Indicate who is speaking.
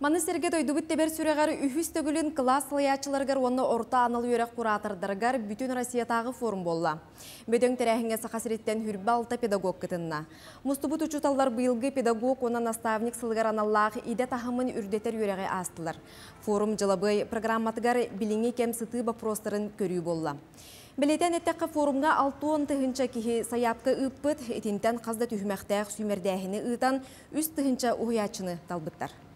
Speaker 1: Маны серге ойдубытте бер сүрегары үхүс төгүлін класс лаячыларгар оны орта аныл үйрек құратырдыргар бүтін Россия тагы форум болла. Бөдөң тәрәхіңе сақасыреттен хүрбі алта педагог кытынна. Мұстыбут бұйылғы педагог онан наставник сылғар аналлақ иде тағымын үрдетер үйреге астылар. Форум жылабы программатыгар біліңе кем сыты бапростарын көрі болла. Білетен әттәқі форумға 6-10 тұхынча кейі саятқы ұппыт, етінтен қазда түйімәқтәқ сүймердәхіні ұйтан үст тұхынча талбыттар.